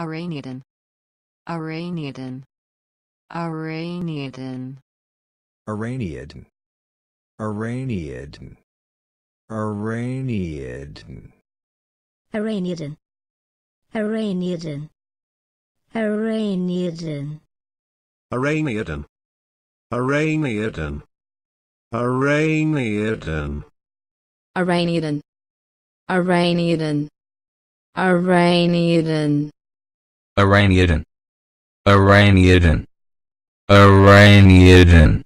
Iranian Iranian Iranian Iranian Iranian Iranian Iranian Iranian Iranian Iranian Iranian Iranian Iranian Iranian Iranian Iranian. Iranian. Iranian.